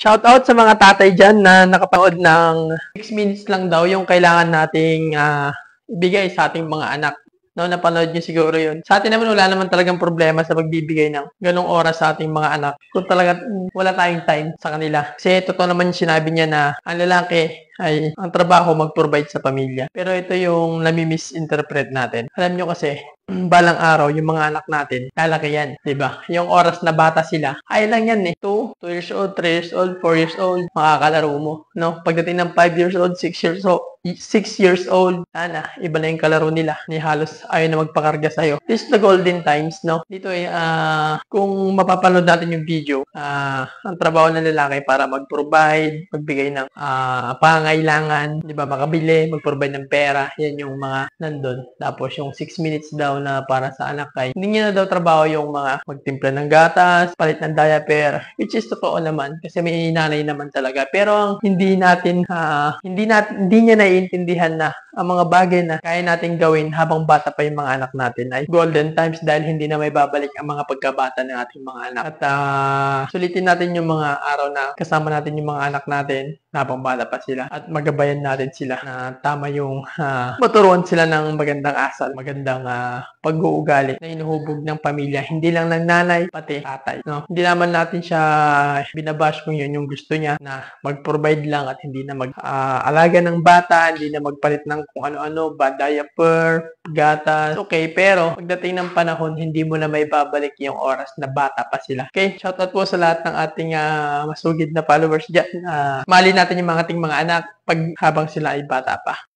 Shout out sa mga tatay dyan na nakapanood ng 6 minutes lang daw yung kailangan nating uh, ibigay sa ating mga anak. No, napanood niyo siguro yun. Sa atin naman, wala naman talagang problema sa pagbibigay ng ganong oras sa ating mga anak. Kung talaga mm, wala tayong time sa kanila. Kasi totoo naman sinabi niya na ang lalaki ay ang trabaho mag-provide sa pamilya. Pero ito yung nami-misinterpret natin. Alam niyo kasi, mm, balang araw, yung mga anak natin, lalaki yan, ba? Diba? Yung oras na bata sila, ay lang yan eh. 2, 2 years old, 3 years old, 4 years old, makakalaro mo. No? Pagdating ng 5 years old, 6 years old, 6 years old, sana, iba na yung kalaro nila. Ni halos ayaw na magpakarga sa'yo. This the golden times, no? Dito ay, uh, eh, ah, kung mapapanood natin yung video, uh, ang trabaho ng lalaki para mag-provide, magbigay ng uh, pangailangan, di ba, makabili, mag-provide ng pera, yan yung mga nandun. Tapos yung 6 minutes daw na para sa anak ay, hindi niya na daw trabaho yung mga magtimpla ng gatas, palit ng diaper, which is totoo naman, kasi may nanay naman talaga. Pero ang hindi natin, uh, hindi, nat- hindi niya na naiintindihan na ang mga bagay na kaya nating gawin habang bata pa yung mga anak natin ay golden times dahil hindi na may babalik ang mga pagkabata ng ating mga anak. At uh, sulitin natin yung mga araw na kasama natin yung mga anak natin habang bata pa sila at magabayan natin sila na tama yung uh, maturuan sila ng magandang asal, magandang uh, pag-uugali na inuhubog ng pamilya. Hindi lang ng nanay, pati tatay. No? Hindi naman natin siya binabash kung yun yung gusto niya na mag-provide lang at hindi na mag-alaga uh, ng bata hindi na magpalit ng kung ano-ano, ba, diaper, gatas, okay, pero pagdating ng panahon, hindi mo na may babalik yung oras na bata pa sila. Okay, shoutout po sa lahat ng ating uh, masugid na followers dyan. Uh, ah, mali natin yung mga ating mga anak pag habang sila ay bata pa.